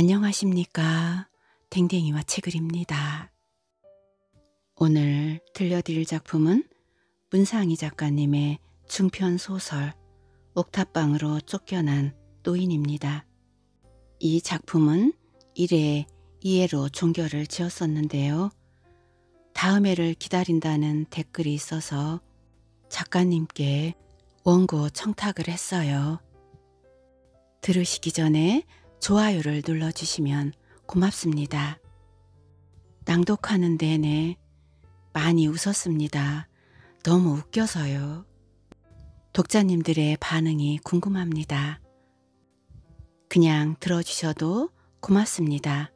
안녕하십니까. 댕댕이와 책을입니다. 오늘 들려드릴 작품은 문상희 작가님의 중편 소설 옥탑방으로 쫓겨난 노인입니다. 이 작품은 1회 2회로 종결을 지었었는데요. 다음 회를 기다린다는 댓글이 있어서 작가님께 원고 청탁을 했어요. 들으시기 전에 좋아요를 눌러주시면 고맙습니다. 낭독하는 내내 많이 웃었습니다. 너무 웃겨서요. 독자님들의 반응이 궁금합니다. 그냥 들어주셔도 고맙습니다.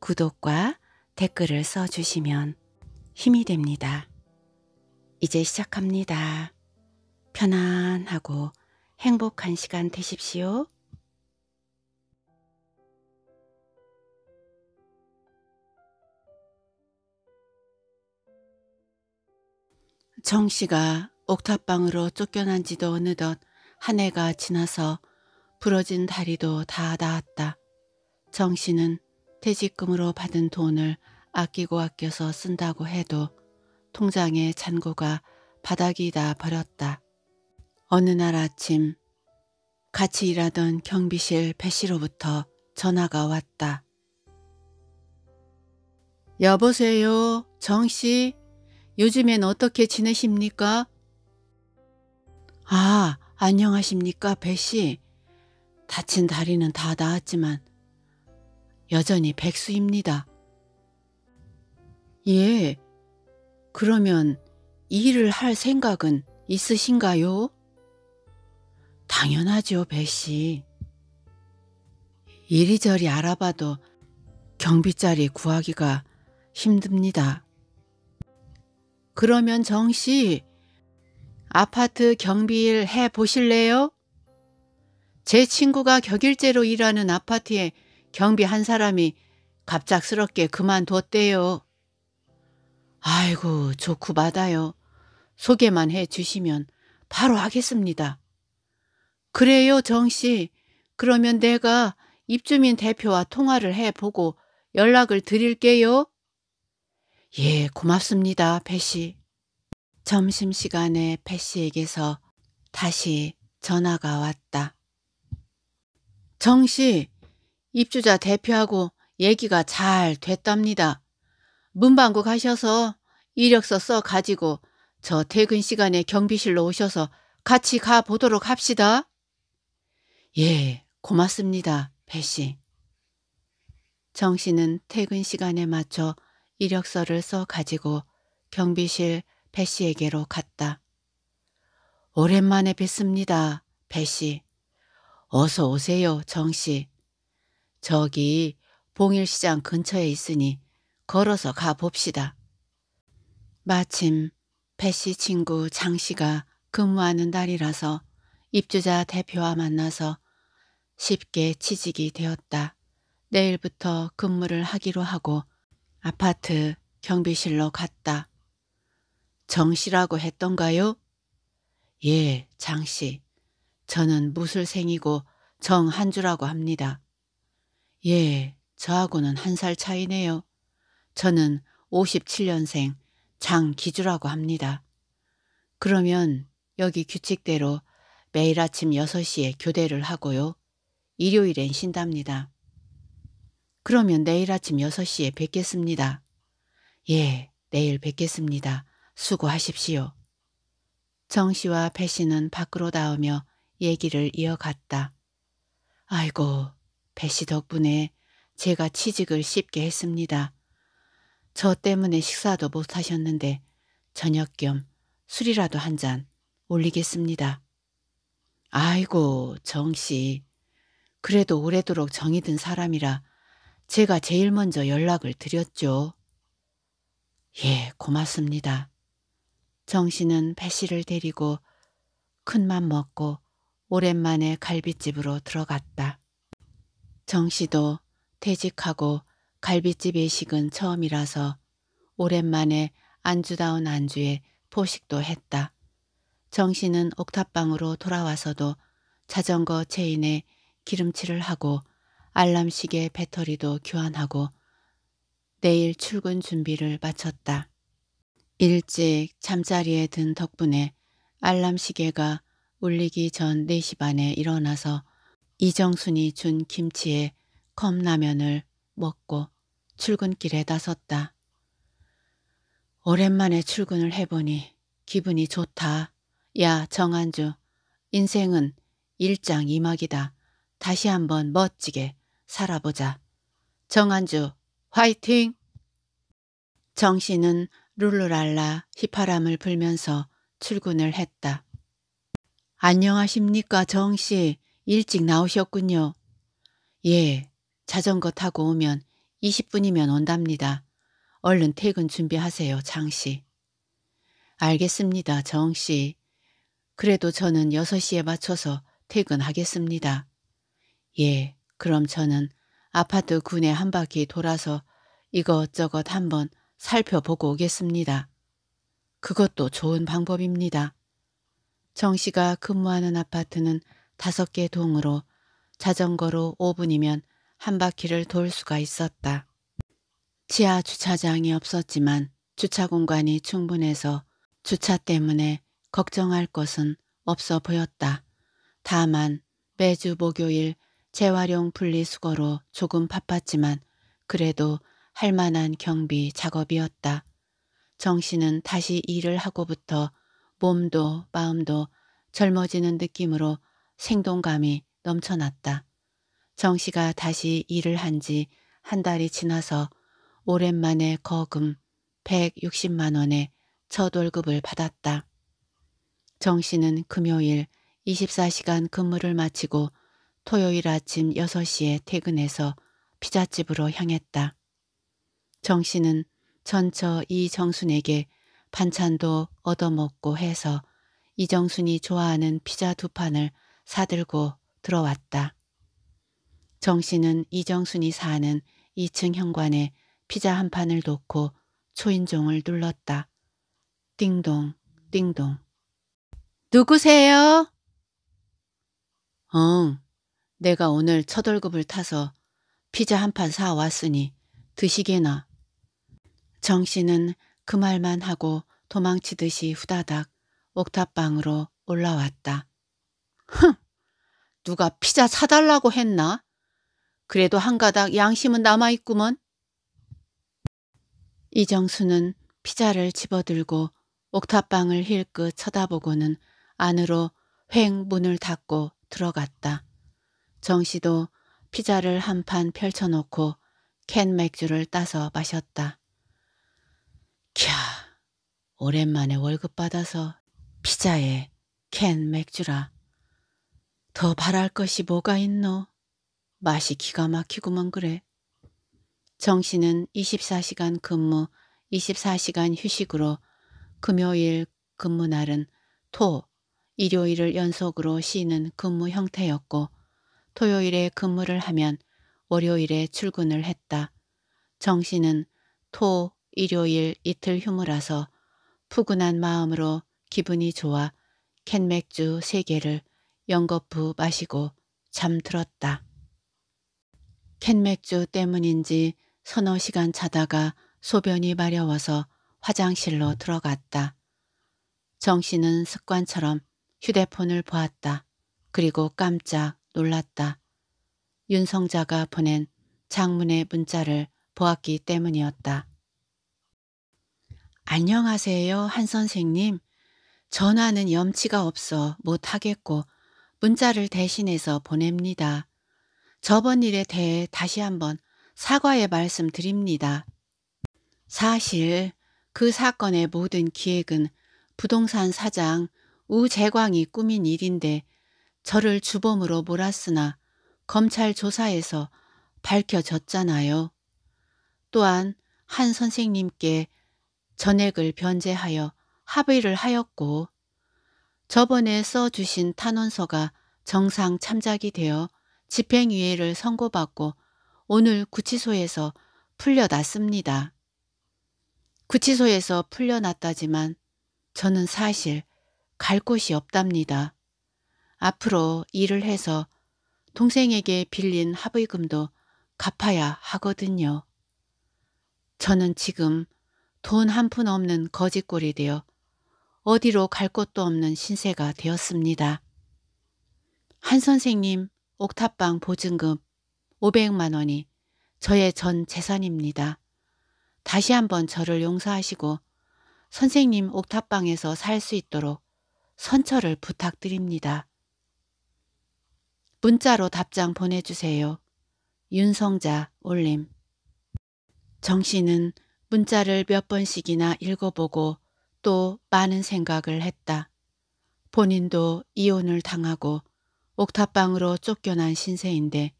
구독과 댓글을 써주시면 힘이 됩니다. 이제 시작합니다. 편안하고 행복한 시간 되십시오. 정 씨가 옥탑방으로 쫓겨난 지도 어느덧 한 해가 지나서 부러진 다리도 다 나았다. 정 씨는 퇴직금으로 받은 돈을 아끼고 아껴서 쓴다고 해도 통장의 잔고가 바닥이 다 버렸다. 어느 날 아침 같이 일하던 경비실 배 씨로부터 전화가 왔다. 여보세요 정 씨? 요즘엔 어떻게 지내십니까? 아, 안녕하십니까, 배씨. 다친 다리는 다 나았지만 여전히 백수입니다. 예, 그러면 일을 할 생각은 있으신가요? 당연하죠, 배씨. 이리저리 알아봐도 경비자리 구하기가 힘듭니다. 그러면 정씨, 아파트 경비일 해 보실래요? 제 친구가 격일제로 일하는 아파트에 경비 한 사람이 갑작스럽게 그만뒀대요. 아이고, 좋고 받아요. 소개만 해 주시면 바로 하겠습니다. 그래요, 정씨. 그러면 내가 입주민 대표와 통화를 해보고 연락을 드릴게요. 예, 고맙습니다, 패시. 점심시간에 패시에게서 다시 전화가 왔다. 정씨, 입주자 대표하고 얘기가 잘 됐답니다. 문방구 가셔서 이력서 써 가지고 저 퇴근 시간에 경비실로 오셔서 같이 가보도록 합시다. 예, 고맙습니다, 배 씨. 정 씨는 퇴근 시간에 맞춰 이력서를 써 가지고 경비실 배 씨에게로 갔다. 오랜만에 뵙습니다. 배 씨. 어서 오세요. 정 씨. 저기 봉일시장 근처에 있으니 걸어서 가봅시다. 마침 배씨 친구 장 씨가 근무하는 날이라서 입주자 대표와 만나서 쉽게 취직이 되었다. 내일부터 근무를 하기로 하고 아파트 경비실로 갔다. 정씨라고 했던가요? 예, 장씨. 저는 무술생이고 정한주라고 합니다. 예, 저하고는 한 살 차이네요. 저는 57년생 장기주라고 합니다. 그러면 여기 규칙대로 매일 아침 6시에 교대를 하고요. 일요일엔 쉰답니다. 그러면 내일 아침 6시에 뵙겠습니다. 예, 내일 뵙겠습니다. 수고하십시오. 정 씨와 배 씨는 밖으로 나오며 얘기를 이어갔다. 아이고, 배씨 덕분에 제가 취직을 쉽게 했습니다. 저 때문에 식사도 못 하셨는데 저녁 겸 술이라도 한 잔 올리겠습니다. 아이고, 정 씨. 그래도 오래도록 정이 든 사람이라 제가 제일 먼저 연락을 드렸죠. 예, 고맙습니다. 정 씨는 배 씨를 데리고 큰맘 먹고 오랜만에 갈비집으로 들어갔다. 정 씨도 퇴직하고 갈비집 예식은 처음이라서 오랜만에 안주다운 안주에 포식도 했다. 정 씨는 옥탑방으로 돌아와서도 자전거 체인에 기름칠을 하고 알람시계 배터리도 교환하고 내일 출근 준비를 마쳤다. 일찍 잠자리에 든 덕분에 알람시계가 울리기 전 4시 반에 일어나서 이정순이 준 김치에 컵라면을 먹고 출근길에 나섰다. 오랜만에 출근을 해보니 기분이 좋다. 야 정한주 인생은 일장이막이다. 다시 한번 멋지게 살아보자. 정한주 화이팅! 정씨는 룰루랄라 휘파람을 불면서 출근을 했다. 안녕하십니까 정씨 일찍 나오셨군요. 예 자전거 타고 오면 20분이면 온답니다. 얼른 퇴근 준비하세요 장씨. 알겠습니다 정씨. 그래도 저는 6시에 맞춰서 퇴근하겠습니다. 예 그럼 저는 아파트 군에 한 바퀴 돌아서 이것저것 한번 살펴보고 오겠습니다. 그것도 좋은 방법입니다. 정 씨가 근무하는 아파트는 다섯 개 동으로 자전거로 5분이면 한 바퀴를 돌 수가 있었다. 지하 주차장이 없었지만 주차 공간이 충분해서 주차 때문에 걱정할 것은 없어 보였다. 다만 매주 목요일 재활용 분리수거로 조금 바빴지만 그래도 할 만한 경비 작업이었다. 정씨는 다시 일을 하고부터 몸도 마음도 젊어지는 느낌으로 생동감이 넘쳐났다. 정씨가 다시 일을 한 지 한 달이 지나서 오랜만에 거금 160만 원의 첫 월급을 받았다. 정씨는 금요일 24시간 근무를 마치고 토요일 아침 6시에 퇴근해서 피자집으로 향했다. 정 씨는 전처 이정순에게 반찬도 얻어먹고 해서 이정순이 좋아하는 피자 두 판을 사들고 들어왔다. 정 씨는 이정순이 사는 2층 현관에 피자 한 판을 놓고 초인종을 눌렀다. 띵동, 띵동. 누구세요? 응, 내가 오늘 첫 월급을 타서 피자 한 판 사왔으니 드시게나. 정 씨는 그 말만 하고 도망치듯이 후다닥 옥탑방으로 올라왔다. 흥! 누가 피자 사달라고 했나? 그래도 한 가닥 양심은 남아있구먼. 이정수는 피자를 집어들고 옥탑방을 힐끗 쳐다보고는 안으로 횡 문을 닫고 들어갔다. 정 씨도 피자를 한 판 펼쳐놓고 캔 맥주를 따서 마셨다. 캬, 오랜만에 월급 받아서 피자에 캔 맥주라. 더 바랄 것이 뭐가 있노? 맛이 기가 막히구만 그래. 정 씨는 24시간 근무, 24시간 휴식으로 금요일 근무날은 토, 일요일을 연속으로 쉬는 근무 형태였고 토요일에 근무를 하면 월요일에 출근을 했다. 정 씨는 토, 일요일 이틀 휴무라서 푸근한 마음으로 기분이 좋아 캔맥주 3개를 연거푸 마시고 잠들었다. 캔맥주 때문인지 서너 시간 자다가 소변이 마려워서 화장실로 들어갔다. 정 씨는 습관처럼 휴대폰을 보았다. 그리고 깜짝 놀랐다. 윤성자가 보낸 장문의 문자를 보았기 때문이었다. 안녕하세요, 한 선생님. 전화는 염치가 없어 못하겠고 문자를 대신해서 보냅니다. 저번 일에 대해 다시 한번 사과의 말씀 드립니다. 사실 그 사건의 모든 기획은 부동산 사장 우재광이 꾸민 일인데 저를 주범으로 몰았으나 검찰 조사에서 밝혀졌잖아요. 또한 한 선생님께 전액을 변제하여 합의를 하였고 저번에 써주신 탄원서가 정상 참작이 되어 집행유예를 선고받고 오늘 구치소에서 풀려났습니다. 구치소에서 풀려났다지만 저는 사실 갈 곳이 없답니다. 앞으로 일을 해서 동생에게 빌린 합의금도 갚아야 하거든요. 저는 지금 돈 한 푼 없는 거지꼴이 되어 어디로 갈 곳도 없는 신세가 되었습니다. 한 선생님 옥탑방 보증금 500만 원이 저의 전 재산입니다. 다시 한번 저를 용서하시고 선생님 옥탑방에서 살 수 있도록 선처를 부탁드립니다. 문자로 답장 보내주세요. 윤성자 올림 정 씨는 문자를 몇 번씩이나 읽어보고 또 많은 생각을 했다. 본인도 이혼을 당하고 옥탑방으로 쫓겨난 신세인데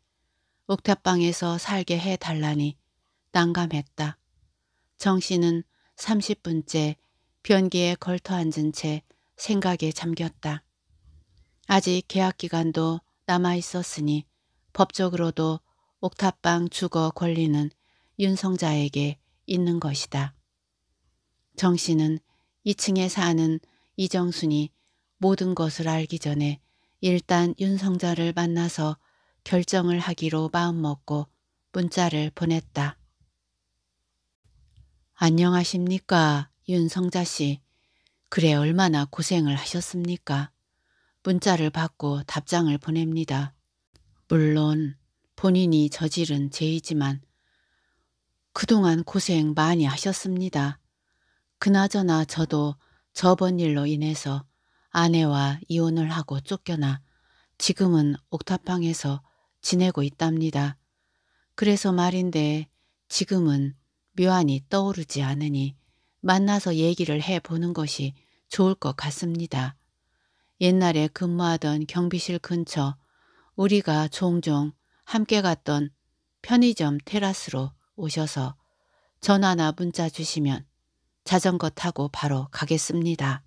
옥탑방에서 살게 해달라니 난감했다. 정 씨는 30분째 변기에 걸터앉은 채 생각에 잠겼다. 아직 계약 기간도 남아 있었으니 법적으로도 옥탑방 주거 권리는 윤성자에게 있는 것이다. 정 씨는 2층에 사는 이정순이 모든 것을 알기 전에 일단 윤성자를 만나서 결정을 하기로 마음먹고 문자를 보냈다. 안녕하십니까 윤성자 씨. 그래 얼마나 고생을 하셨습니까? 문자를 받고 답장을 보냅니다. 물론 본인이 저지른 죄이지만 그동안 고생 많이 하셨습니다. 그나저나 저도 저번 일로 인해서 아내와 이혼을 하고 쫓겨나 지금은 옥탑방에서 지내고 있답니다. 그래서 말인데 지금은 묘안이 떠오르지 않으니 만나서 얘기를 해보는 것이 좋을 것 같습니다. 옛날에 근무하던 경비실 근처 우리가 종종 함께 갔던 편의점 테라스로 오셔서 전화나 문자 주시면 자전거 타고 바로 가겠습니다.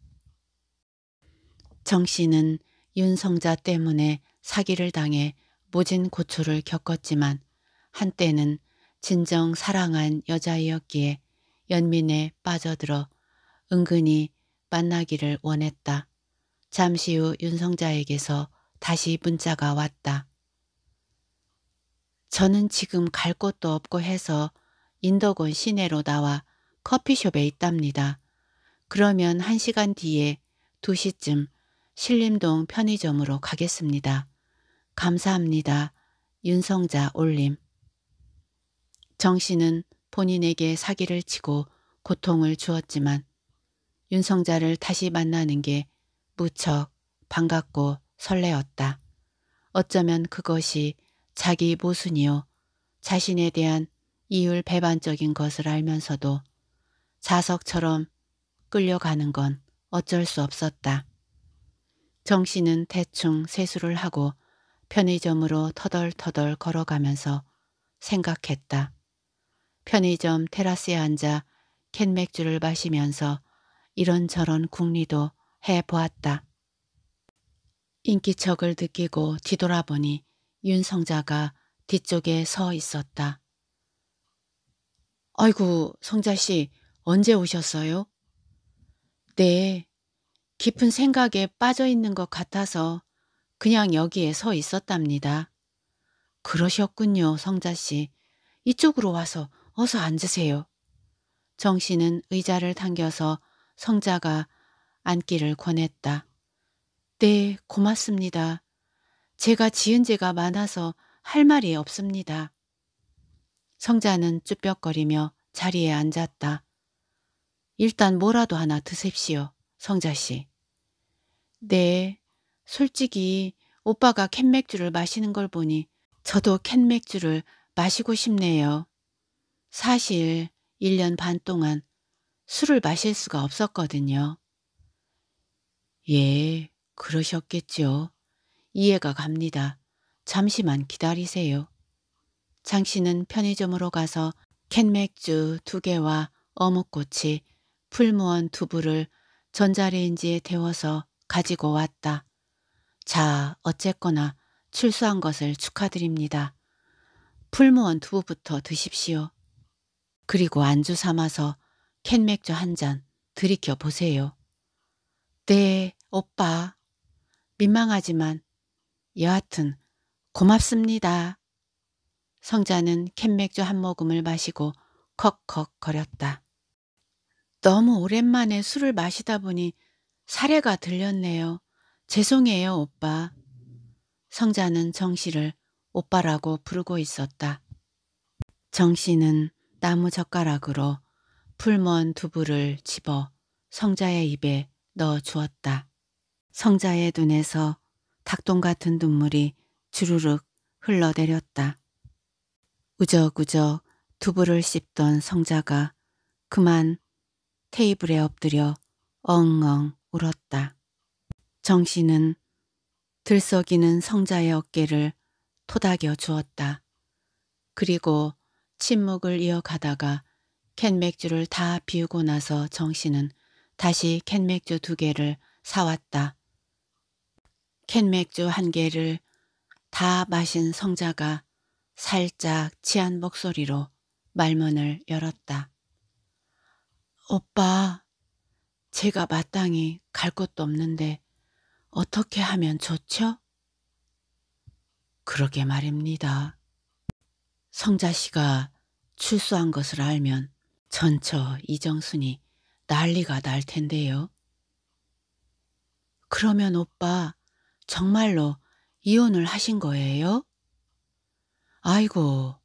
정 씨는 윤성자 때문에 사기를 당해 모진 고초를 겪었지만 한때는 진정 사랑한 여자이었기에 연민에 빠져들어 은근히 만나기를 원했다. 잠시 후 윤성자에게서 다시 문자가 왔다. 저는 지금 갈 곳도 없고 해서 인덕원 시내로 나와 커피숍에 있답니다. 그러면 한시간 뒤에 2시쯤 신림동 편의점으로 가겠습니다. 감사합니다. 윤성자 올림. 정 씨는 본인에게 사기를 치고 고통을 주었지만 윤성자를 다시 만나는 게 무척 반갑고 설레었다. 어쩌면 그것이 자기 모순이요 자신에 대한 이율 배반적인 것을 알면서도 자석처럼 끌려가는 건 어쩔 수 없었다. 정씨는 대충 세수를 하고 편의점으로 터덜터덜 걸어가면서 생각했다. 편의점 테라스에 앉아 캔맥주를 마시면서 이런저런 국리도 해보았다. 인기척을 느끼고 뒤돌아보니 윤성자가 뒤쪽에 서 있었다. 아이고 성자씨 언제 오셨어요? 네, 깊은 생각에 빠져 있는 것 같아서 그냥 여기에 서 있었답니다. 그러셨군요, 성자씨. 이쪽으로 와서 어서 앉으세요. 정씨는 의자를 당겨서 성자가 앉기를 권했다. 네, 고맙습니다. 제가 지은 죄가 많아서 할 말이 없습니다. 성자는 쭈뼛거리며 자리에 앉았다. 일단 뭐라도 하나 드십시오, 성자씨. 네, 솔직히 오빠가 캔맥주를 마시는 걸 보니 저도 캔맥주를 마시고 싶네요. 사실 1년 반 동안 술을 마실 수가 없었거든요. 예, 그러셨겠지요. 이해가 갑니다. 잠시만 기다리세요. 장 씨는 편의점으로 가서 캔맥주 두 개와 어묵꼬치, 풀무원 두부를 전자레인지에 데워서 가지고 왔다. 자, 어쨌거나 출소한 것을 축하드립니다. 풀무원 두부부터 드십시오. 그리고 안주 삼아서 캔맥주 한 잔 들이켜 보세요. 네, 오빠, 민망하지만 여하튼 고맙습니다. 성자는 캔맥주 한 모금을 마시고 컥컥 거렸다. 너무 오랜만에 술을 마시다 보니 사례가 들렸네요. 죄송해요, 오빠. 성자는 정씨를 오빠라고 부르고 있었다. 정씨는 나무 젓가락으로 풀먼 두부를 집어 성자의 입에 넣어 주었다. 성자의 눈에서 닭똥 같은 눈물이 주르륵 흘러내렸다. 우적우적 두부를 씹던 성자가 그만 테이블에 엎드려 엉엉 울었다. 정신은 들썩이는 성자의 어깨를 토닥여 주었다. 그리고 침묵을 이어가다가 캔 맥주를 다 비우고 나서 정신은 다시 캔 맥주 두 개를 사왔다. 캔맥주 한 개를 다 마신 성자가 살짝 취한 목소리로 말문을 열었다. 오빠, 제가 마땅히 갈 곳도 없는데 어떻게 하면 좋죠? 그러게 말입니다. 성자 씨가 출소한 것을 알면 전처 이정순이 난리가 날 텐데요. 그러면 오빠 정말로 이혼을 하신 거예요? 아이고,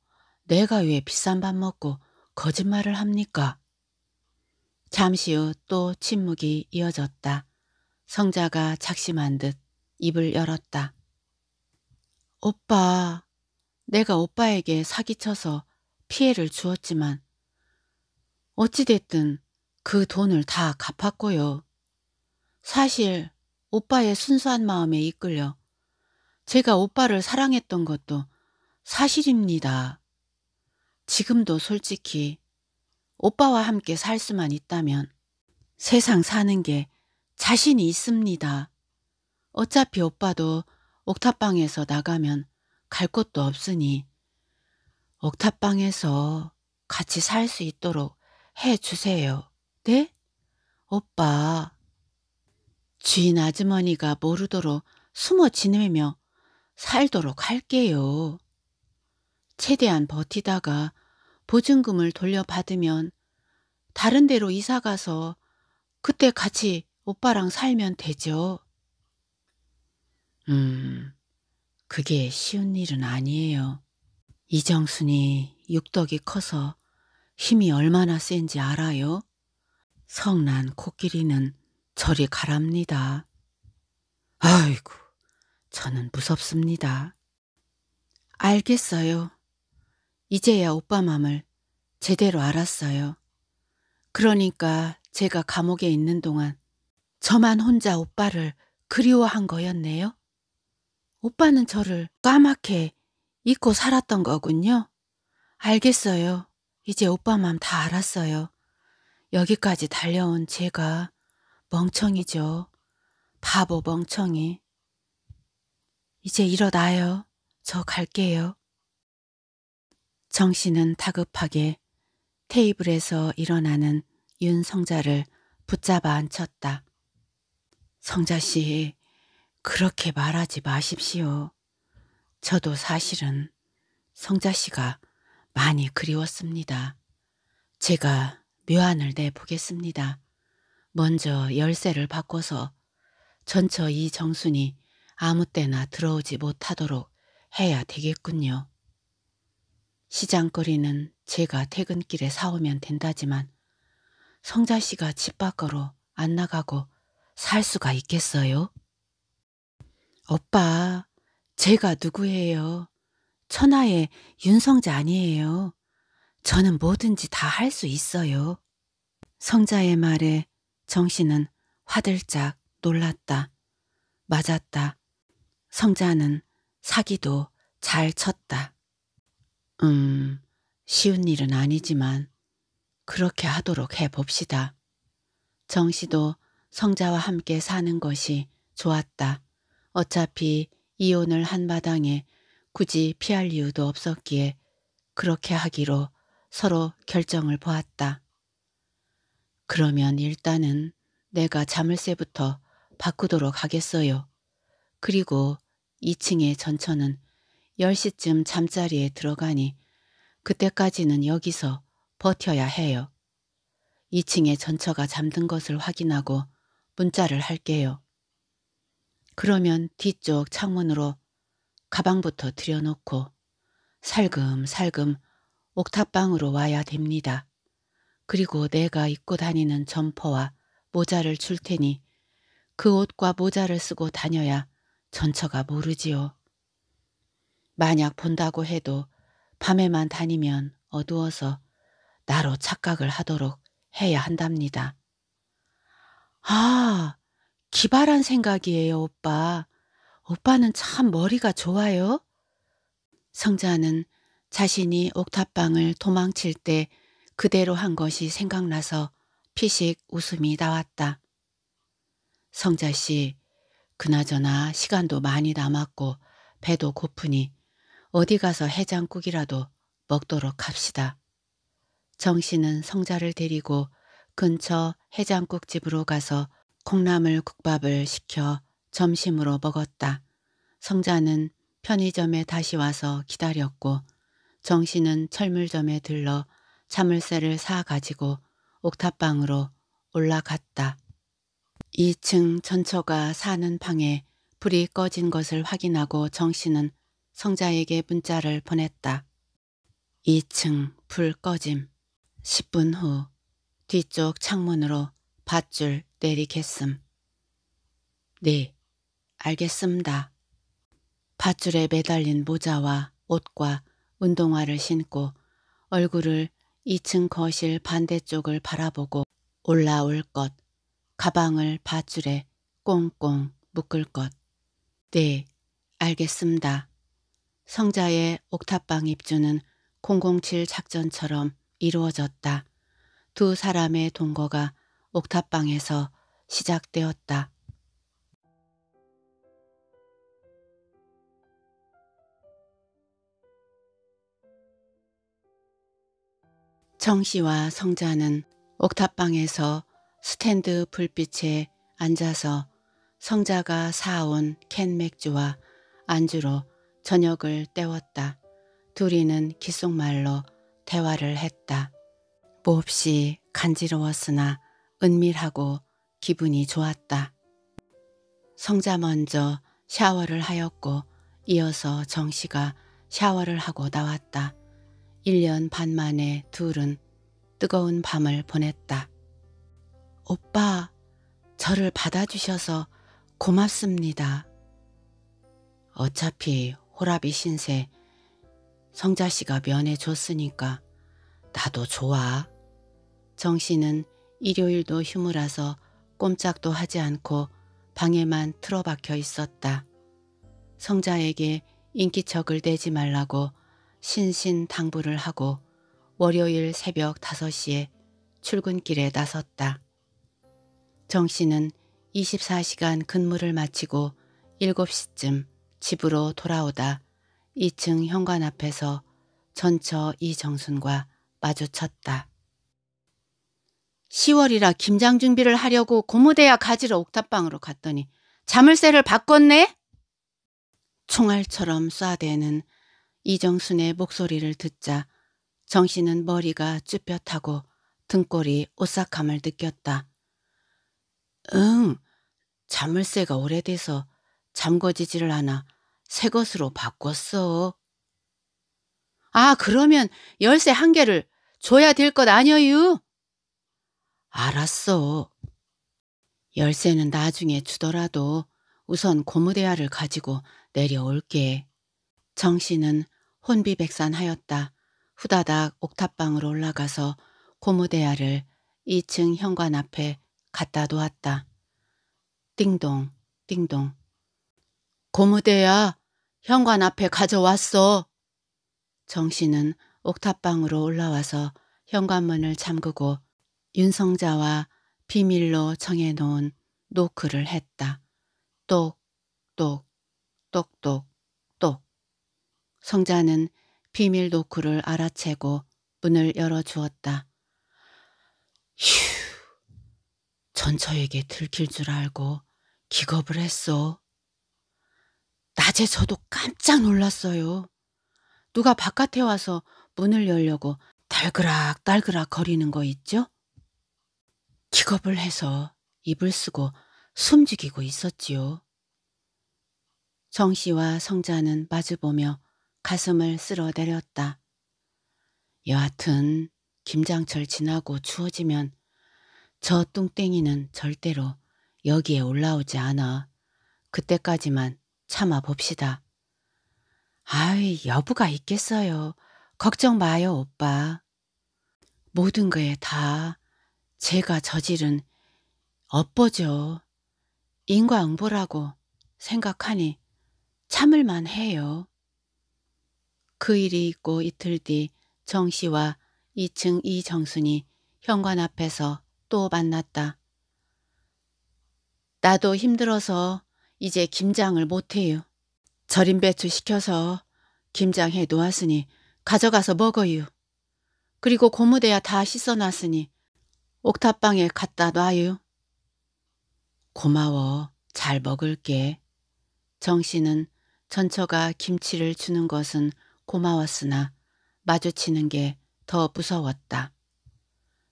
내가 왜 비싼 밥 먹고 거짓말을 합니까? 잠시 후 또 침묵이 이어졌다. 성자가 작심한 듯 입을 열었다. 오빠, 내가 오빠에게 사기쳐서 피해를 주었지만 어찌됐든 그 돈을 다 갚았고요. 사실 오빠의 순수한 마음에 이끌려 제가 오빠를 사랑했던 것도 사실입니다. 지금도 솔직히 오빠와 함께 살 수만 있다면 세상 사는 게 자신이 있습니다. 어차피 오빠도 옥탑방에서 나가면 갈 곳도 없으니 옥탑방에서 같이 살 수 있도록 해주세요. 네? 오빠 주인 아주머니가 모르도록 숨어 지내며 살도록 할게요. 최대한 버티다가 보증금을 돌려받으면 다른 데로 이사가서 그때 같이 오빠랑 살면 되죠. 음, 그게 쉬운 일은 아니에요. 이정순이 육덕이 커서 힘이 얼마나 센지 알아요? 성난 코끼리는 저리 가랍니다. 아이고, 저는 무섭습니다. 알겠어요. 이제야 오빠 맘을 제대로 알았어요. 그러니까 제가 감옥에 있는 동안 저만 혼자 오빠를 그리워한 거였네요. 오빠는 저를 까맣게 잊고 살았던 거군요. 알겠어요. 이제 오빠 맘 다 알았어요. 여기까지 달려온 제가 멍청이죠. 바보 멍청이. 이제 일어나요. 저 갈게요. 정씨는 다급하게 테이블에서 일어나는 윤성자를 붙잡아 앉혔다. 성자씨, 그렇게 말하지 마십시오. 저도 사실은 성자씨가 많이 그리웠습니다. 제가 묘안을 내보겠습니다. 먼저 열쇠를 바꿔서 전처 이 정순이 아무 때나 들어오지 못하도록 해야 되겠군요. 시장거리는 제가 퇴근길에 사오면 된다지만 성자 씨가 집 밖으로 안 나가고 살 수가 있겠어요? 오빠, 제가 누구예요? 천하의 윤성자 아니에요. 저는 뭐든지 다 할 수 있어요. 성자의 말에 정씨는 화들짝 놀랐다. 맞았다. 성자는 사기도 잘 쳤다. 음, 쉬운 일은 아니지만 그렇게 하도록 해봅시다. 정씨도 성자와 함께 사는 것이 좋았다. 어차피 이혼을 한 마당에 굳이 피할 이유도 없었기에 그렇게 하기로 서로 결정을 보았다. 그러면 일단은 내가 자물쇠부터 바꾸도록 하겠어요. 그리고 2층의 전천은 10시쯤 잠자리에 들어가니 그때까지는 여기서 버텨야 해요. 2층의 전처가 잠든 것을 확인하고 문자를 할게요. 그러면 뒤쪽 창문으로 가방부터 들여놓고 살금살금 옥탑방으로 와야 됩니다. 그리고 내가 입고 다니는 점퍼와 모자를 줄 테니 그 옷과 모자를 쓰고 다녀야 전처가 모르지요. 만약 본다고 해도 밤에만 다니면 어두워서 나로 착각을 하도록 해야 한답니다. 아, 기발한 생각이에요, 오빠. 오빠는 참 머리가 좋아요. 성자는 자신이 옥탑방을 도망칠 때 그대로 한 것이 생각나서 피식 웃음이 나왔다. 성자 씨, 그나저나 시간도 많이 남았고 배도 고프니 어디 가서 해장국이라도 먹도록 합시다. 정 씨는 성자를 데리고 근처 해장국집으로 가서 콩나물 국밥을 시켜 점심으로 먹었다. 성자는 편의점에 다시 와서 기다렸고 정 씨는 철물점에 들러 참을쇠를사 가지고 옥탑방으로 올라갔다. 2층 전처가 사는 방에 불이 꺼진 것을 확인하고 정 씨는 성자에게 문자를 보냈다. 2층 불 꺼짐. 10분 후 뒤쪽 창문으로 밧줄 내리겠음. 네, 알겠습니다. 밧줄에 매달린 모자와 옷과 운동화를 신고 얼굴을 2층 거실 반대쪽을 바라보고 올라올 것, 가방을 밧줄에 꽁꽁 묶을 것. 네, 알겠습니다. 성자의 옥탑방 입주는 007 작전처럼 이루어졌다. 두 사람의 동거가 옥탑방에서 시작되었다. 정 씨와 성자는 옥탑방에서 스탠드 불빛에 앉아서 성자가 사온 캔 맥주와 안주로 저녁을 때웠다. 둘이는 귓속말로 대화를 했다. 몹시 뭐 간지러웠으나 은밀하고 기분이 좋았다. 성자 먼저 샤워를 하였고 이어서 정 씨가 샤워를 하고 나왔다. 1년 반 만에 둘은 뜨거운 밤을 보냈다. 오빠, 저를 받아주셔서 고맙습니다. 어차피 호라비 신세 성자 씨가 면해줬으니까 나도 좋아. 정 씨는 일요일도 휴무라서 꼼짝도 하지 않고 방에만 틀어박혀 있었다. 성자에게 인기척을 내지 말라고 신신당부를 하고 월요일 새벽 5시에 출근길에 나섰다. 정 씨는 24시간 근무를 마치고 7시쯤 집으로 돌아오다 2층 현관 앞에서 전처 이정순과 마주쳤다. 10월이라 김장 준비를 하려고 고무대야 가지러 옥탑방으로 갔더니 자물쇠를 바꿨네? 총알처럼 쏴대는 이정순의 목소리를 듣자 정신은 머리가 쭈뼛하고 등골이 오싹함을 느꼈다. 응, 자물쇠가 오래돼서 잠궈지지를 않아 새 것으로 바꿨어. 아, 그러면 열쇠 한 개를 줘야 될 것 아니어유? 알았어. 열쇠는 나중에 주더라도 우선 고무대야를 가지고 내려올게. 정신은 혼비백산하였다. 후다닥 옥탑방으로 올라가서 고무대야를 2층 현관 앞에 갖다 놓았다. 띵동 띵동 고무대야 현관 앞에 가져왔어. 정씨는 옥탑방으로 올라와서 현관문을 잠그고 윤성자와 비밀로 정해놓은 노크를 했다. 똑, 똑, 똑똑. 성자는 비밀 노크를 알아채고 문을 열어주었다. 휴, 전처에게 들킬 줄 알고 기겁을 했어. 낮에 저도 깜짝 놀랐어요. 누가 바깥에 와서 문을 열려고 달그락 달그락 거리는 거 있죠? 기겁을 해서 입을 쓰고 숨죽이고 있었지요. 정 씨와 성자는 마주보며 가슴을 쓸어내렸다. 여하튼 김장철 지나고 추워지면 저 뚱땡이는 절대로 여기에 올라오지 않아. 그때까지만 참아봅시다. 아이 여부가 있겠어요. 걱정 마요 오빠. 모든 거에 다 제가 저지른 업보죠. 인과응보라고 생각하니 참을만 해요. 그 일이 있고 이틀 뒤 정씨와 2층 이정순이 현관 앞에서 또 만났다. 나도 힘들어서 이제 김장을 못해요. 절임 배추 시켜서 김장해 놓았으니 가져가서 먹어요. 그리고 고무대야 다 씻어놨으니 옥탑방에 갖다 놔요. 고마워. 잘 먹을게. 정씨는 전처가 김치를 주는 것은 고마웠으나 마주치는 게 더 무서웠다.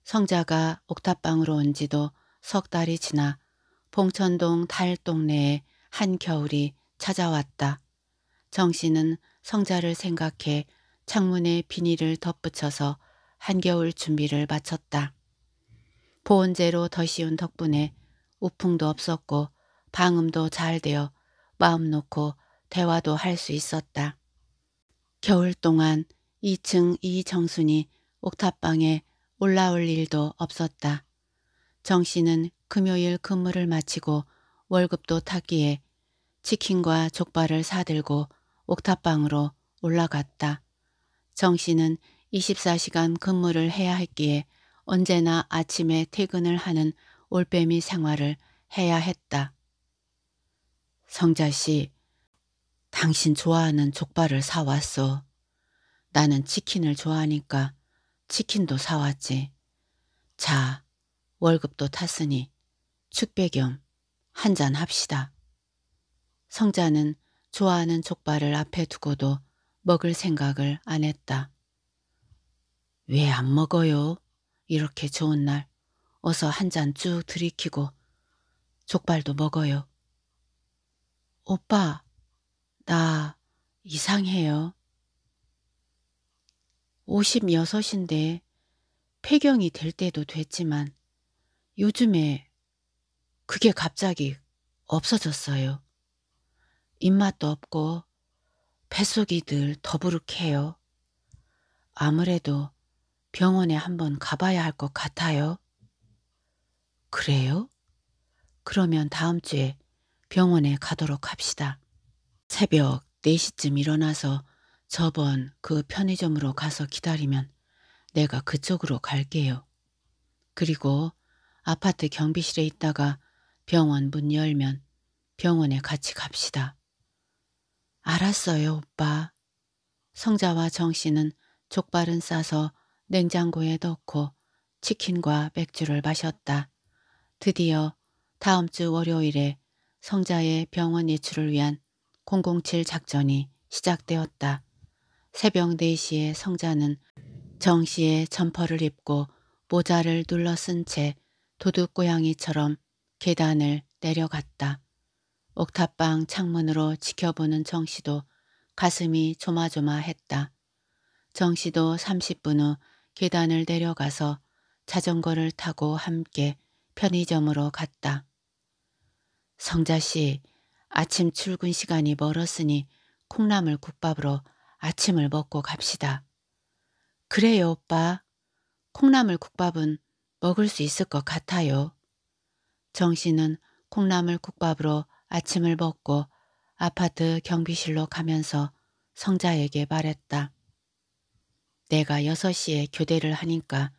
성자가 옥탑방으로 온 지도 석 달이 지나 봉천동 달 동네에 한겨울이 찾아왔다. 정 씨는 성자를 생각해 창문에 비닐을 덧붙여서 한겨울 준비를 마쳤다. 보온재로 더씌운 덕분에 우풍도 없었고 방음도 잘 되어 마음 놓고 대화도 할 수 있었다. 겨울 동안 2층 이정순이 옥탑방에 올라올 일도 없었다. 정 씨는 금요일 근무를 마치고 월급도 타기에 치킨과 족발을 사들고 옥탑방으로 올라갔다. 정 씨는 24시간 근무를 해야 했기에 언제나 아침에 퇴근을 하는 올빼미 생활을 해야 했다. 성자 씨, 당신 좋아하는 족발을 사왔어. 나는 치킨을 좋아하니까 치킨도 사왔지. 자, 월급도 탔으니 축배 겸 한잔 합시다. 성자는 좋아하는 족발을 앞에 두고도 먹을 생각을 안 했다. 왜 안 먹어요? 이렇게 좋은 날 어서 한 잔 쭉 들이키고 족발도 먹어요. 오빠, 나 이상해요. 56인데 폐경이 될 때도 됐지만 요즘에 그게 갑자기 없어졌어요. 입맛도 없고 뱃속이 늘 더부룩해요. 아무래도 병원에 한번 가봐야 할 것 같아요. 그래요? 그러면 다음 주에 병원에 가도록 합시다. 새벽 4시쯤 일어나서 저번 그 편의점으로 가서 기다리면 내가 그쪽으로 갈게요. 그리고 아파트 경비실에 있다가 병원 문 열면 병원에 같이 갑시다. 알았어요, 오빠. 성자와 정 씨는 족발은 싸서 냉장고에 넣고 치킨과 맥주를 마셨다. 드디어 다음 주 월요일에 성자의 병원 예출을 위한 007 작전이 시작되었다. 새벽 4시에 성자는 정 씨의 점퍼를 입고 모자를 눌러 쓴 채 도둑고양이처럼 계단을 내려갔다. 옥탑방 창문으로 지켜보는 정 씨도 가슴이 조마조마했다. 정 씨도 30분 후 계단을 내려가서 자전거를 타고 함께 편의점으로 갔다. 성자 씨, 아침 출근 시간이 멀었으니 콩나물 국밥으로 아침을 먹고 갑시다. 그래요, 오빠. 콩나물 국밥은 먹을 수 있을 것 같아요. 정 씨는 콩나물 국밥으로 아침을 먹고 아파트 경비실로 가면서 성자에게 말했다. 내가 6시에 교대를 하니까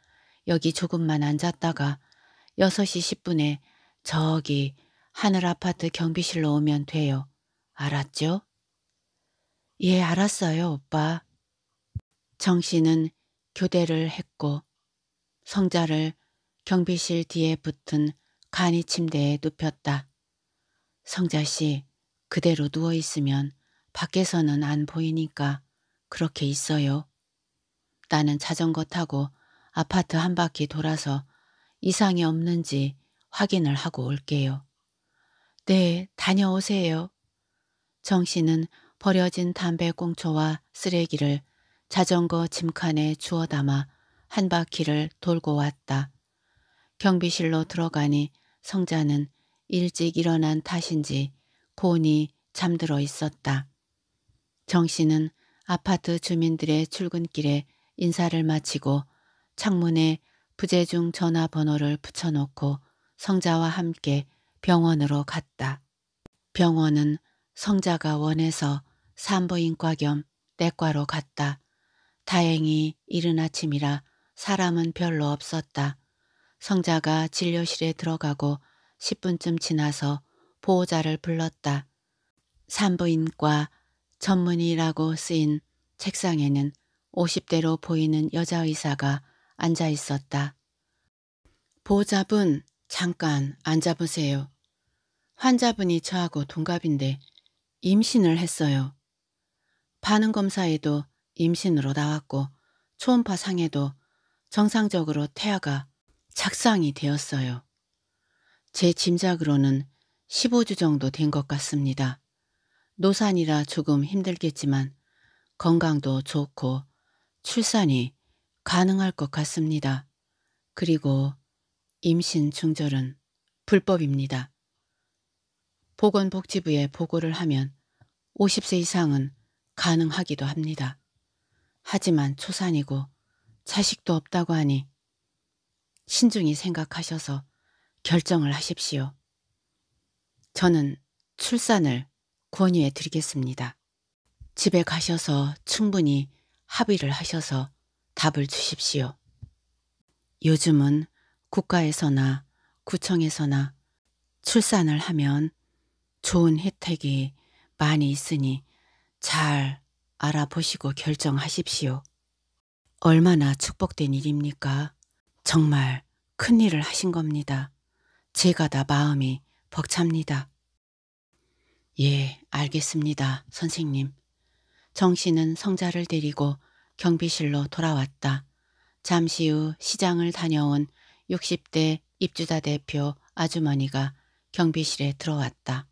여기 조금만 앉았다가 6시 10분에 저기 하늘 아파트 경비실로 오면 돼요. 알았죠? 예, 알았어요, 오빠. 정 씨는 교대를 했고 성자를 경비실 뒤에 붙은 간이 침대에 눕혔다. 성자 씨, 그대로 누워 있으면 밖에서는 안 보이니까 그렇게 있어요. 나는 자전거 타고 아파트 한 바퀴 돌아서 이상이 없는지 확인을 하고 올게요. 네, 다녀오세요. 정 씨는 버려진 담배 꽁초와 쓰레기를 자전거 짐칸에 주워 담아 한 바퀴를 돌고 왔다. 경비실로 들어가니 성자는 일찍 일어난 탓인지 곤히 잠들어 있었다. 정 씨는 아파트 주민들의 출근길에 인사를 마치고 창문에 부재중 전화번호를 붙여놓고 성자와 함께 병원으로 갔다. 병원은 성자가 원해서 산부인과 겸 내과로 갔다. 다행히 이른 아침이라 사람은 별로 없었다. 성자가 진료실에 들어가고 10분쯤 지나서 보호자를 불렀다. 산부인과 전문의라고 쓰인 책상에는 50대로 보이는 여자 의사가 앉아 있었다. 보호자분, 잠깐 앉아보세요. 환자분이 저하고 동갑인데 임신을 했어요. 반응검사에도 임신으로 나왔고 초음파 상에도 정상적으로 태아가 착상이 되었어요. 제 짐작으로는 15주 정도 된 것 같습니다. 노산이라 조금 힘들겠지만 건강도 좋고 출산이 가능할 것 같습니다. 그리고 임신 중절은 불법입니다. 보건복지부에 보고를 하면 50세 이상은 가능하기도 합니다. 하지만 초산이고 자식도 없다고 하니 신중히 생각하셔서 결정을 하십시오. 저는 출산을 권유해 드리겠습니다. 집에 가셔서 충분히 합의를 하셔서 답을 주십시오. 요즘은 국가에서나 구청에서나 출산을 하면 좋은 혜택이 많이 있으니 잘 알아보시고 결정하십시오. 얼마나 축복된 일입니까? 정말 큰일을 하신 겁니다. 제가 다 마음이 벅찹니다. 예, 알겠습니다, 선생님. 정 씨는 성자를 데리고 경비실로 돌아왔다. 잠시 후 시장을 다녀온 60대 입주자 대표 아주머니가 경비실에 들어왔다.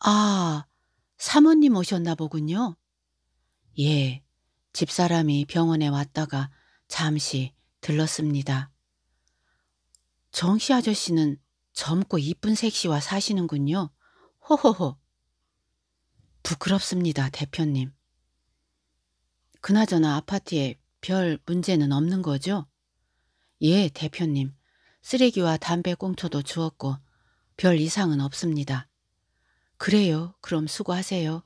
아, 사모님 오셨나 보군요. 예, 집사람이 병원에 왔다가 잠시 들렀습니다. 정씨 아저씨는 젊고 이쁜 색시와 사시는군요. 호호호. 부끄럽습니다, 대표님. 그나저나 아파트에 별 문제는 없는 거죠? 예, 대표님. 쓰레기와 담배 꽁초도 주었고 별 이상은 없습니다. 그래요. 그럼 수고하세요.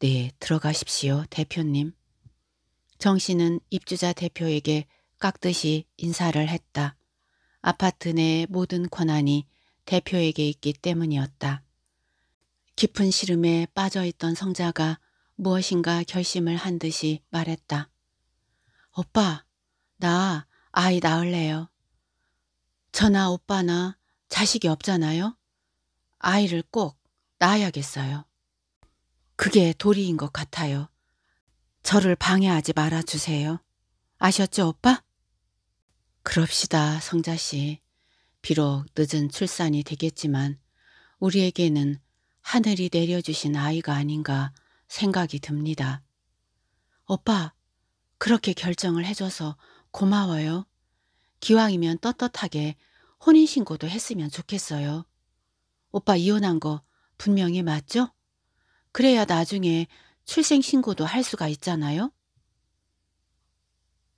네, 들어가십시오, 대표님. 정 씨는 입주자 대표에게 깍듯이 인사를 했다. 아파트 내 모든 권한이 대표에게 있기 때문이었다. 깊은 시름에 빠져있던 성자가 무엇인가 결심을 한 듯이 말했다. 오빠, 나 아이 낳을래요. 저나 오빠나 자식이 없잖아요. 아이를 꼭 낳아야겠어요. 그게 도리인 것 같아요. 저를 방해하지 말아주세요. 아셨죠, 오빠? 그럽시다, 성자씨. 비록 늦은 출산이 되겠지만 우리에게는 하늘이 내려주신 아이가 아닌가 생각이 듭니다. 오빠, 그렇게 결정을 해줘서 고마워요. 기왕이면 떳떳하게 혼인신고도 했으면 좋겠어요. 오빠 이혼한 거 분명히 맞죠? 그래야 나중에 출생신고도 할 수가 있잖아요.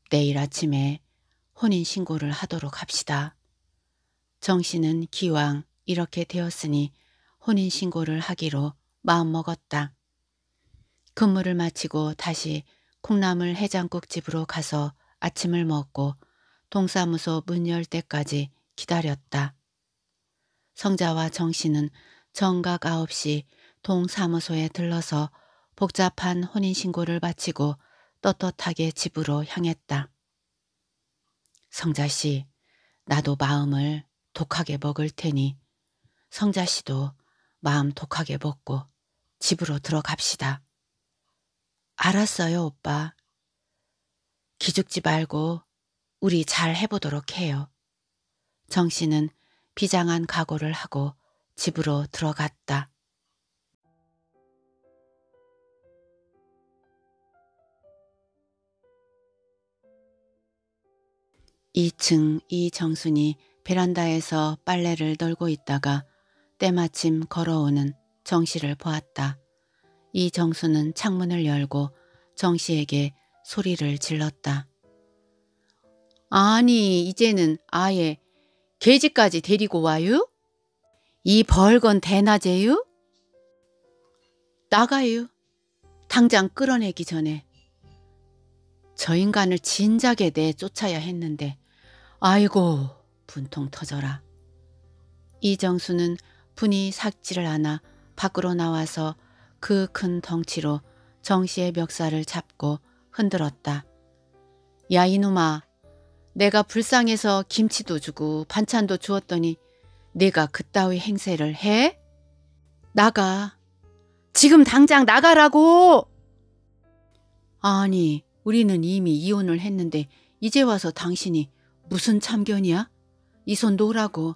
내일 아침에 혼인신고를 하도록 합시다. 정 씨는 기왕 이렇게 되었으니 혼인신고를 하기로 마음먹었다. 근무를 마치고 다시 콩나물 해장국집으로 가서 아침을 먹고 동사무소 문 열 때까지 기다렸다. 성자와 정씨는 정각 9시 동사무소에 들러서 복잡한 혼인신고를 바치고 떳떳하게 집으로 향했다. 성자씨, 나도 마음을 독하게 먹을 테니 성자씨도 마음 독하게 먹고 집으로 들어갑시다. 알았어요, 오빠. 기죽지 말고 우리 잘 해보도록 해요. 정 씨는 비장한 각오를 하고 집으로 들어갔다. 이층 이정순이 베란다에서 빨래를 널고 있다가 때마침 걸어오는 정 씨를 보았다. 이정순은 창문을 열고 정 씨에게 소리를 질렀다. 아니 이제는 아예 계집까지 데리고 와유? 이 벌건 대낮에유? 나가유. 당장 끌어내기 전에. 저 인간을 진작에 내 쫓아야 했는데 아이고 분통 터져라. 이정수는 분이 삭지를 않아 밖으로 나와서 그 큰 덩치로 정씨의 멱살을 잡고 흔들었다. 야 이놈아 내가 불쌍해서 김치도 주고 반찬도 주었더니 네가 그따위 행세를 해? 나가. 지금 당장 나가라고! 아니 우리는 이미 이혼을 했는데 이제 와서 당신이 무슨 참견이야? 이 손 놓으라고.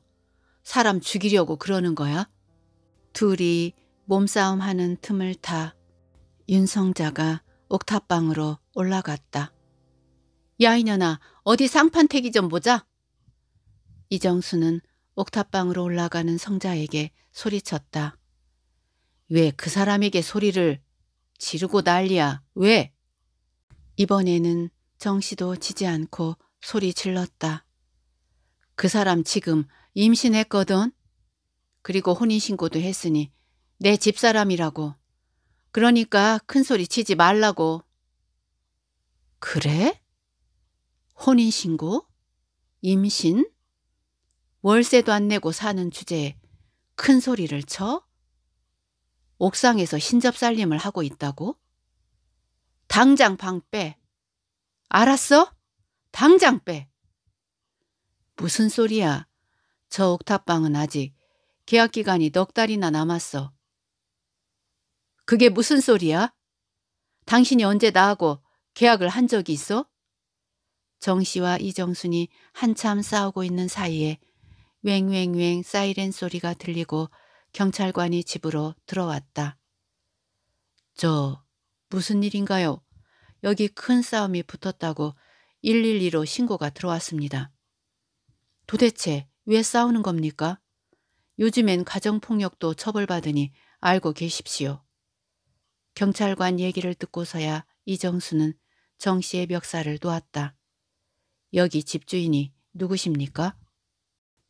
사람 죽이려고 그러는 거야? 둘이 몸싸움하는 틈을 타 윤성자가 옥탑방으로 올라갔다. 야 이년아 어디 상판 태기 좀 보자. 이정수는 옥탑방으로 올라가는 성자에게 소리쳤다. 왜 그 사람에게 소리를 지르고 난리야. 왜? 이번에는 정씨도 지지 않고 소리 질렀다. 그 사람 지금 임신했거든. 그리고 혼인신고도 했으니 내 집사람이라고. 그러니까 큰 소리 치지 말라고. 그래? 혼인신고? 임신? 월세도 안 내고 사는 주제에 큰 소리를 쳐? 옥상에서 신접살림을 하고 있다고? 당장 방 빼. 알았어? 당장 빼. 무슨 소리야. 저 옥탑방은 아직 계약 기간이 넉 달이나 남았어. 그게 무슨 소리야? 당신이 언제 나하고 계약을 한 적이 있어? 정 씨와 이정순이 한참 싸우고 있는 사이에 웽웽웽 사이렌 소리가 들리고 경찰관이 집으로 들어왔다. 저 무슨 일인가요? 여기 큰 싸움이 붙었다고 112로 신고가 들어왔습니다. 도대체 왜 싸우는 겁니까? 요즘엔 가정폭력도 처벌받으니 알고 계십시오. 경찰관 얘기를 듣고서야 이정수는 정 씨의 멱살을 놓았다. 여기 집주인이 누구십니까?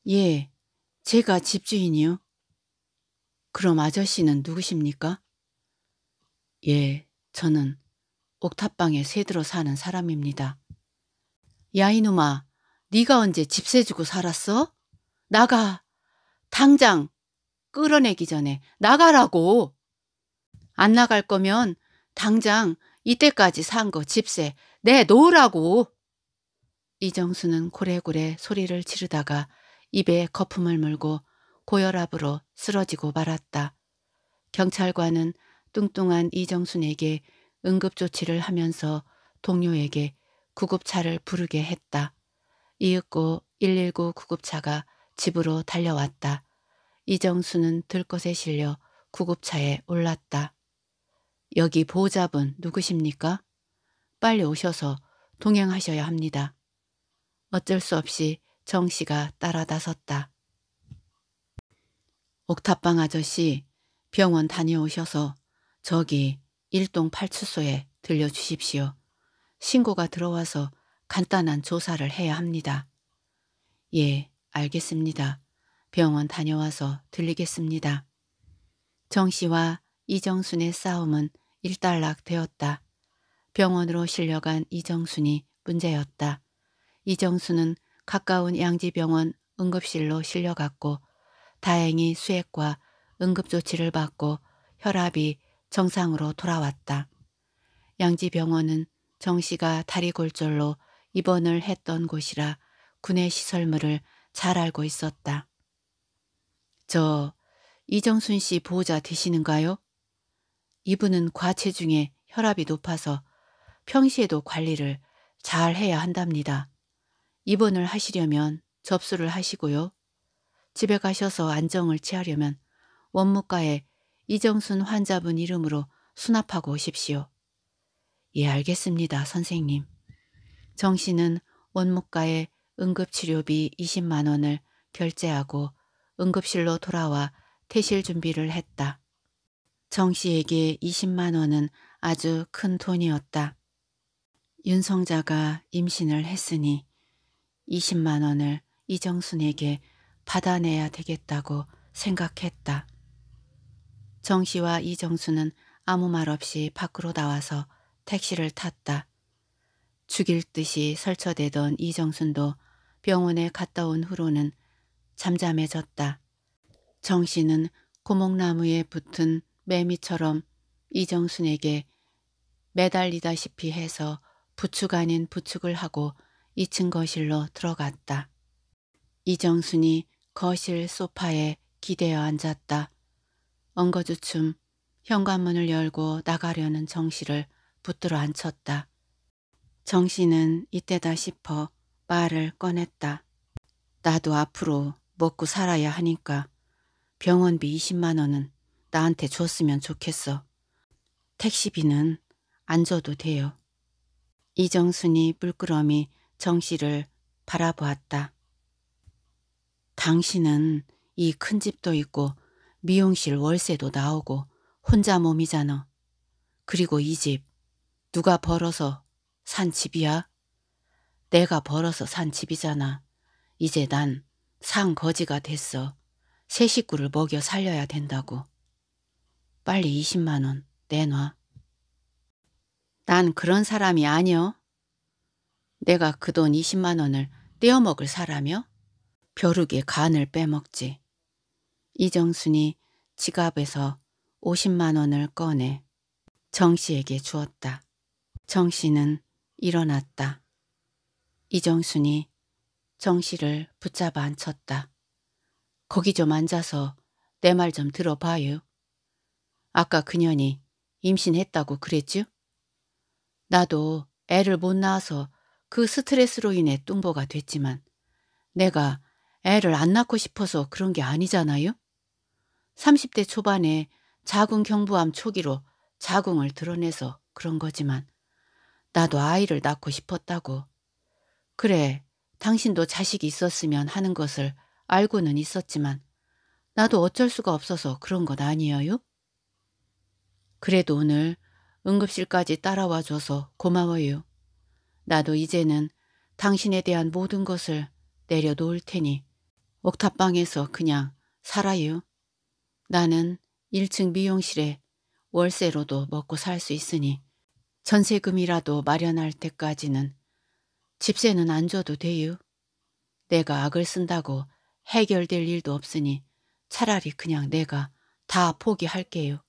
예, 제가 집주인이요. 그럼 아저씨는 누구십니까? 예, 저는 옥탑방에 새들어 사는 사람입니다. 야 이놈아, 네가 언제 집세 주고 살았어? 나가! 당장! 끌어내기 전에 나가라고! 안 나갈 거면 당장 이때까지 산 거 집세 내놓으라고. 이정수는 고래고래 소리를 지르다가 입에 거품을 물고 고혈압으로 쓰러지고 말았다. 경찰관은 뚱뚱한 이정순에게 응급조치를 하면서 동료에게 구급차를 부르게 했다. 이윽고 119 구급차가 집으로 달려왔다. 이정수는 들것에 실려 구급차에 올랐다. 여기 보호자분 누구십니까? 빨리 오셔서 동행하셔야 합니다. 어쩔 수 없이 정 씨가 따라 나섰다. 옥탑방 아저씨 병원 다녀오셔서 저기 일동 팔출소에 들려주십시오. 신고가 들어와서 간단한 조사를 해야 합니다. 예, 알겠습니다. 병원 다녀와서 들리겠습니다. 정 씨와 이정순의 싸움은 일단락 되었다. 병원으로 실려간 이정순이 문제였다. 이정순은 가까운 양지병원 응급실로 실려갔고 다행히 수액과 응급조치를 받고 혈압이 정상으로 돌아왔다. 양지병원은 정 씨가 다리골절로 입원을 했던 곳이라 군의 시설물을 잘 알고 있었다. 저 이정순 씨 보호자 되시는가요? 이분은 과체중에 혈압이 높아서 평시에도 관리를 잘 해야 한답니다. 입원을 하시려면 접수를 하시고요. 집에 가셔서 안정을 취하려면 원무과에 이정순 환자분 이름으로 수납하고 오십시오. 예, 알겠습니다, 선생님. 정 씨는 원무과에 응급치료비 20만 원을 결제하고 응급실로 돌아와 퇴실 준비를 했다. 정 씨에게 20만 원은 아주 큰 돈이었다. 윤성자가 임신을 했으니 20만 원을 이정순에게 받아내야 되겠다고 생각했다. 정 씨와 이정순은 아무 말 없이 밖으로 나와서 택시를 탔다. 죽일 듯이 설쳐대던 이정순도 병원에 갔다 온 후로는 잠잠해졌다. 정 씨는 고목나무에 붙은 매미처럼 이정순에게 매달리다시피 해서 부축 아닌 부축을 하고 2층 거실로 들어갔다. 이정순이 거실 소파에 기대어 앉았다. 엉거주춤 현관문을 열고 나가려는 정씨를 붙들어 앉혔다. 정씨는 이때다 싶어 말을 꺼냈다. 나도 앞으로 먹고 살아야 하니까 병원비 20만 원은 나한테 줬으면 좋겠어. 택시비는 안 줘도 돼요. 이정순이 물끄러미 정씨를 바라보았다. 당신은 이 큰 집도 있고 미용실 월세도 나오고 혼자 몸이잖아. 그리고 이 집 누가 벌어서 산 집이야? 내가 벌어서 산 집이잖아. 이제 난산 거지가 됐어. 새 식구를 먹여 살려야 된다고. 빨리 20만 원 내놔. 난 그런 사람이 아니여. 내가 그 돈 20만 원을 떼어먹을 사람이여? 벼룩의 간을 빼먹지. 이정순이 지갑에서 50만 원을 꺼내 정 씨에게 주었다. 정 씨는 일어났다. 이정순이 정 씨를 붙잡아 앉혔다. 거기 좀 앉아서 내 말 좀 들어봐요. 아까 그년이 임신했다고 그랬죠? 나도 애를 못 낳아서 그 스트레스로 인해 뚱보가 됐지만 내가 애를 안 낳고 싶어서 그런 게 아니잖아요? 30대 초반에 자궁경부암 초기로 자궁을 드러내서 그런 거지만 나도 아이를 낳고 싶었다고. 그래, 당신도 자식이 있었으면 하는 것을 알고는 있었지만 나도 어쩔 수가 없어서 그런 건 아니에요? 그래도 오늘 응급실까지 따라와 줘서 고마워요. 나도 이제는 당신에 대한 모든 것을 내려놓을 테니 옥탑방에서 그냥 살아요. 나는 1층 미용실에 월세로도 먹고 살 수 있으니 전세금이라도 마련할 때까지는 집세는 안 줘도 돼요. 내가 악을 쓴다고 해결될 일도 없으니 차라리 그냥 내가 다 포기할게요.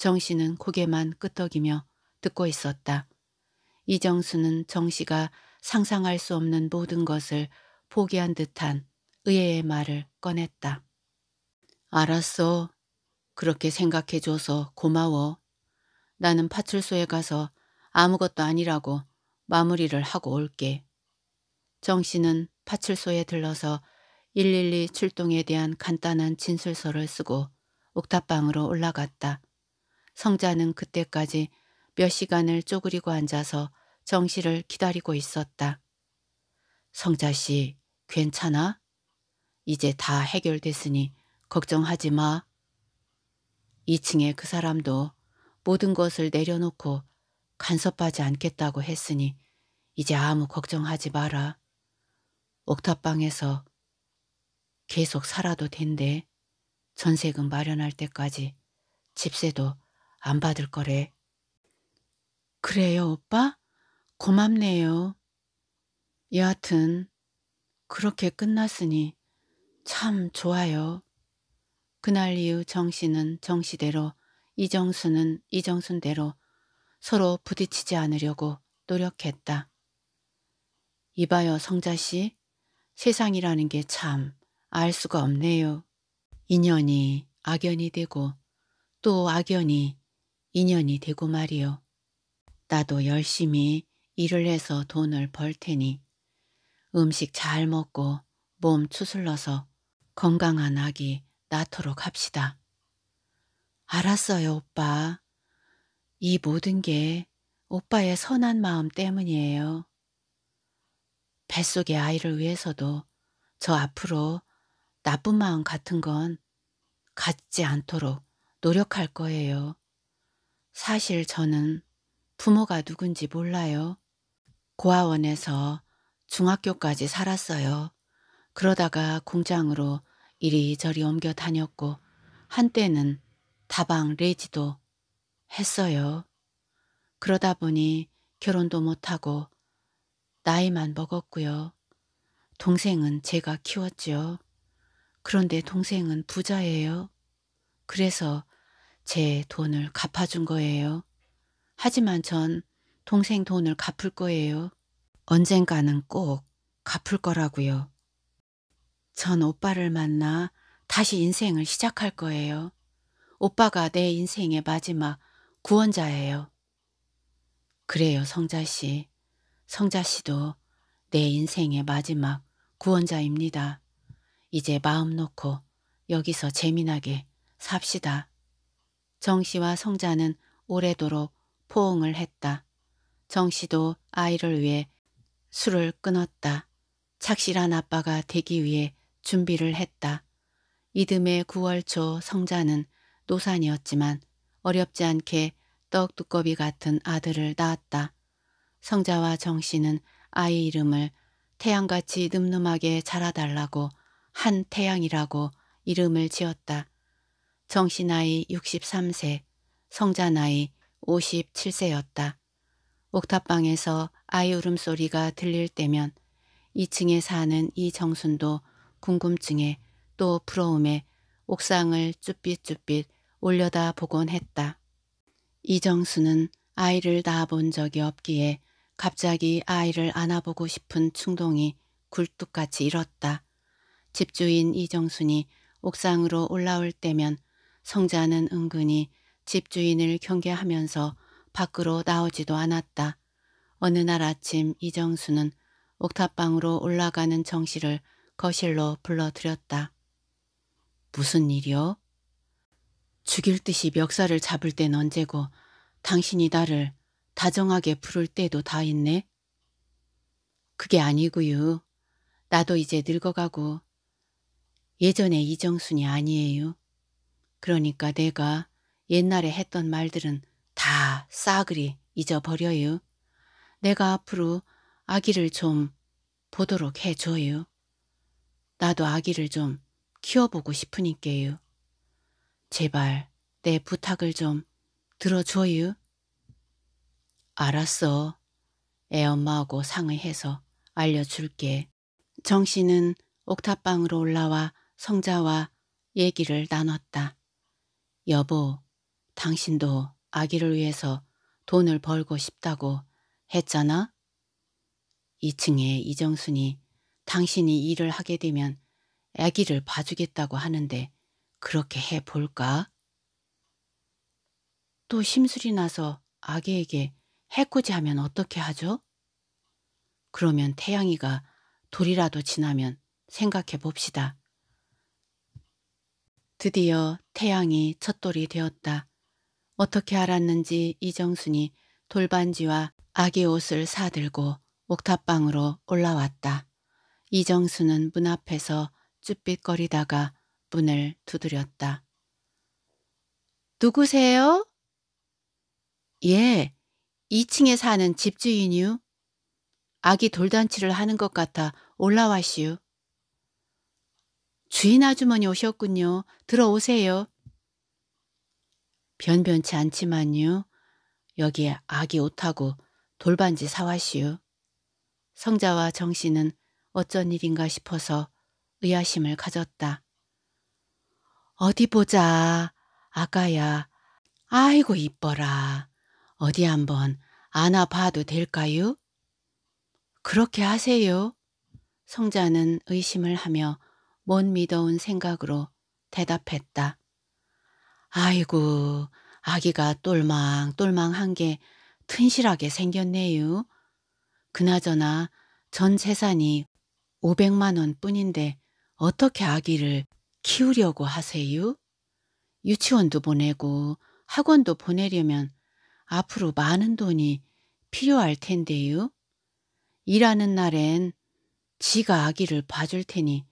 정 씨는 고개만 끄덕이며 듣고 있었다. 이정수는 정 씨가 상상할 수 없는 모든 것을 포기한 듯한 의애의 말을 꺼냈다. 알았어. 그렇게 생각해줘서 고마워. 나는 파출소에 가서 아무것도 아니라고 마무리를 하고 올게. 정 씨는 파출소에 들러서 112 출동에 대한 간단한 진술서를 쓰고 옥탑방으로 올라갔다. 성자는 그때까지 몇 시간을 쪼그리고 앉아서 정씨를 기다리고 있었다. 성자씨 괜찮아? 이제 다 해결됐으니 걱정하지 마. 2층에 그 사람도 모든 것을 내려놓고 간섭하지 않겠다고 했으니 이제 아무 걱정하지 마라. 옥탑방에서 계속 살아도 된대. 전세금 마련할 때까지 집세도 안 받을 거래. 그래요, 오빠? 고맙네요. 여하튼, 그렇게 끝났으니 참 좋아요. 그날 이후 정씨는 정씨대로 이정수는 이정순대로 서로 부딪히지 않으려고 노력했다. 이봐요 성자씨 세상이라는 게 참 알 수가 없네요. 인연이 악연이 되고 또 악연이 인연이 되고 말이오 나도 열심히 일을 해서 돈을 벌 테니 음식 잘 먹고 몸 추슬러서 건강한 아기 낳도록 합시다. 알았어요, 오빠. 이 모든 게 오빠의 선한 마음 때문이에요. 뱃속의 아이를 위해서도 저 앞으로 나쁜 마음 같은 건 갖지 않도록 노력할 거예요. 사실 저는 부모가 누군지 몰라요. 고아원에서 중학교까지 살았어요. 그러다가 공장으로 이리저리 옮겨 다녔고 한때는 다방 레지도 했어요. 그러다 보니 결혼도 못하고 나이만 먹었고요. 동생은 제가 키웠죠 그런데 동생은 부자예요. 그래서 제 돈을 갚아준 거예요. 하지만 전 동생 돈을 갚을 거예요. 언젠가는 꼭 갚을 거라고요. 전 오빠를 만나 다시 인생을 시작할 거예요. 오빠가 내 인생의 마지막 구원자예요. 그래요, 성자 씨. 성자 씨도 내 인생의 마지막 구원자입니다. 이제 마음 놓고 여기서 재미나게 삽시다. 정 씨와 성자는 오래도록 포옹을 했다. 정 씨도 아이를 위해 술을 끊었다. 착실한 아빠가 되기 위해 준비를 했다. 이듬해 9월 초 성자는 노산이었지만 어렵지 않게 떡두꺼비 같은 아들을 낳았다. 성자와 정 씨는 아이 이름을 태양같이 늠름하게 자라달라고 한 태양이라고 이름을 지었다. 정씨 나이 63세, 성자 나이 57세였다. 옥탑방에서 아이 울음소리가 들릴 때면 2층에 사는 이 정순도 궁금증에 또 부러움에 옥상을 쭈삣쭈삣 올려다 보곤 했다. 이정수는 아이를 낳아본 적이 없기에 갑자기 아이를 안아보고 싶은 충동이 굴뚝같이 일었다. 집주인 이정순이 옥상으로 올라올 때면 성자는 은근히 집주인을 경계하면서 밖으로 나오지도 않았다. 어느 날 아침 이정수는 옥탑방으로 올라가는 정씨를 거실로 불러들였다. 무슨 일이요? 죽일 듯이 멱살을 잡을 땐 언제고 당신이 나를 다정하게 부를 때도 다 있네? 그게 아니구요 나도 이제 늙어가고 예전의 이정순이 아니에요. 그러니까 내가 옛날에 했던 말들은 다 싸그리 잊어버려요. 내가 앞으로 아기를 좀 보도록 해줘요. 나도 아기를 좀 키워보고 싶으니까요. 제발 내 부탁을 좀 들어줘요. 알았어. 애 엄마하고 상의해서 알려줄게. 정 씨는 옥탑방으로 올라와 성자와 얘기를 나눴다. 여보, 당신도 아기를 위해서 돈을 벌고 싶다고 했잖아? 2층에 이정순이 당신이 일을 하게 되면 아기를 봐주겠다고 하는데 그렇게 해볼까? 또 심술이 나서 아기에게 해코지 하면 어떻게 하죠? 그러면 태양이가 돌이라도 지나면 생각해 봅시다. 드디어 태양이 첫돌이 되었다. 어떻게 알았는지 이정순이 돌반지와 아기 옷을 사들고 옥탑방으로 올라왔다. 이정순은문 앞에서 쭈삣거리다가 문을 두드렸다. 누구세요? 예, 2층에 사는 집주인이요. 아기 돌단치를 하는 것 같아 올라와시오. 주인 아주머니 오셨군요. 들어오세요. 변변치 않지만요. 여기에 아기 옷하고 돌반지 사와시요 성자와 정씨는 어쩐 일인가 싶어서 의아심을 가졌다. 어디 보자. 아가야 아이고 이뻐라. 어디 한번 안아봐도 될까요? 그렇게 하세요. 성자는 의심을 하며 못 믿어온 생각으로 대답했다. 아이고, 아기가 똘망똘망한 게 튼실하게 생겼네요. 그나저나 전 재산이 500만 원 뿐인데 어떻게 아기를 키우려고 하세요? 유치원도 보내고 학원도 보내려면 앞으로 많은 돈이 필요할 텐데요. 일하는 날엔 지가 아기를 봐줄 테니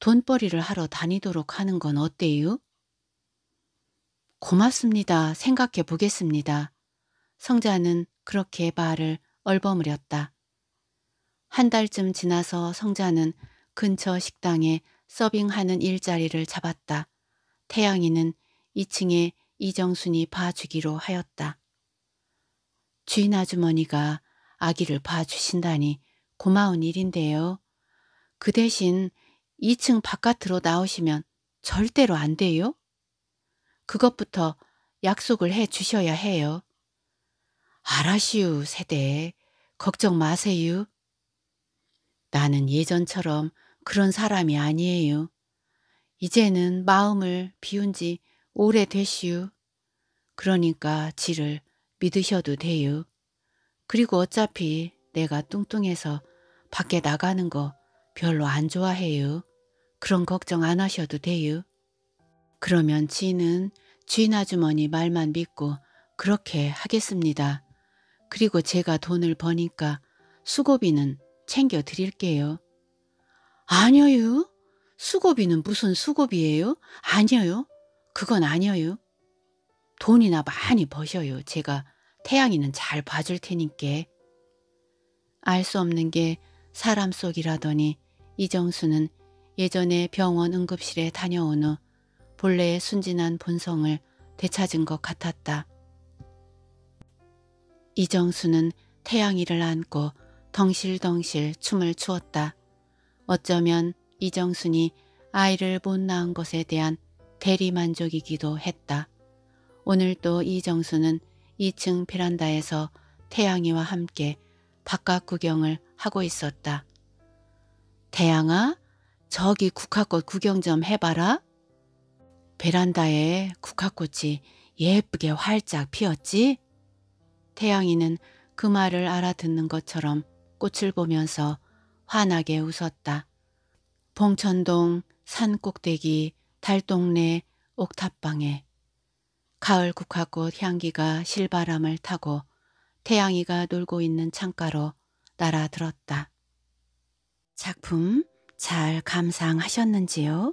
돈벌이를 하러 다니도록 하는 건 어때요? 고맙습니다. 생각해 보겠습니다. 성자는 그렇게 말을 얼버무렸다. 한 달쯤 지나서 성자는 근처 식당에 서빙하는 일자리를 잡았다. 태양이는 2층에 이정순이 봐주기로 하였다. 주인 아주머니가 아기를 봐주신다니 고마운 일인데요. 그 대신 2층 바깥으로 나오시면 절대로 안 돼요? 그것부터 약속을 해 주셔야 해요. 알아시우, 세대. 걱정 마세요. 나는 예전처럼 그런 사람이 아니에요. 이제는 마음을 비운 지 오래되시우. 그러니까 지를 믿으셔도 돼요. 그리고 어차피 내가 뚱뚱해서 밖에 나가는 거 별로 안 좋아해요. 그런 걱정 안 하셔도 돼요. 그러면 지는 주인 아주머니 말만 믿고 그렇게 하겠습니다. 그리고 제가 돈을 버니까 수고비는 챙겨 드릴게요. 아니요. 수고비는 무슨 수고비예요? 아니요. 그건 아니요. 돈이나 많이 버셔요. 제가 태양이는 잘 봐줄 테니께. 알수 없는 게 사람 속이라더니 이정수는 예전에 병원 응급실에 다녀온 후 본래의 순진한 본성을 되찾은 것 같았다. 이정수는 태양이를 안고 덩실덩실 춤을 추었다. 어쩌면 이정순이 아이를 못 낳은 것에 대한 대리만족이기도 했다. 오늘 도 이정수는 2층 베란다에서 태양이와 함께 바깥 구경을 하고 있었다. 태양아, 저기 국화꽃 구경 좀 해봐라. 베란다에 국화꽃이 예쁘게 활짝 피었지? 태양이는 그 말을 알아듣는 것처럼 꽃을 보면서 환하게 웃었다. 봉천동 산 꼭대기 달동네 옥탑방에 가을 국화꽃 향기가 실바람을 타고 태양이가 놀고 있는 창가로 날아들었다. 작품 잘 감상하셨는지요?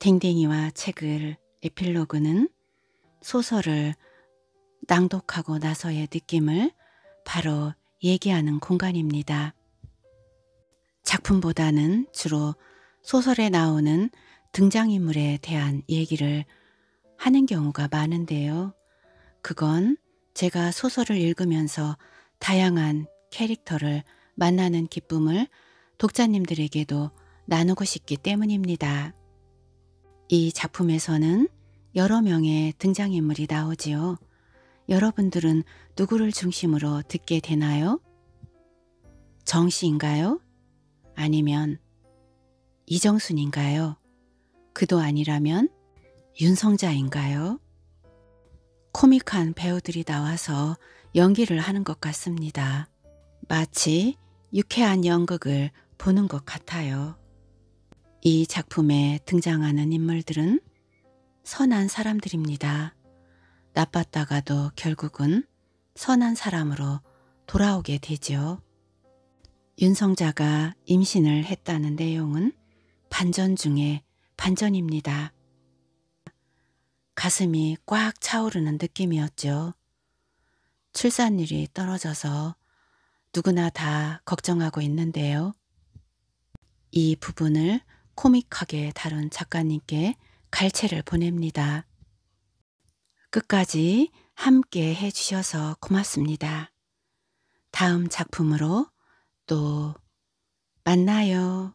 댕댕이와 책을 에필로그는 소설을 낭독하고 나서의 느낌을 바로 얘기하는 공간입니다. 작품보다는 주로 소설에 나오는 등장인물에 대한 얘기를 하는 경우가 많은데요. 그건 제가 소설을 읽으면서 다양한 캐릭터를 만나는 기쁨을 독자님들에게도 나누고 싶기 때문입니다. 이 작품에서는 여러 명의 등장인물이 나오지요. 여러분들은 누구를 중심으로 듣게 되나요? 정씨인가요? 아니면 이정순인가요? 그도 아니라면 윤성자인가요? 코믹한 배우들이 나와서 연기를 하는 것 같습니다. 마치 유쾌한 연극을 보는 것 같아요. 이 작품에 등장하는 인물들은 선한 사람들입니다. 나빴다가도 결국은 선한 사람으로 돌아오게 되지요 윤성자가 임신을 했다는 내용은 반전 중에 반전입니다. 가슴이 꽉 차오르는 느낌이었죠. 출산율이 떨어져서 누구나 다 걱정하고 있는데요. 이 부분을 코믹하게 다룬 작가님께 갈채를 보냅니다. 끝까지 함께 해주셔서 고맙습니다. 다음 작품으로 또 만나요.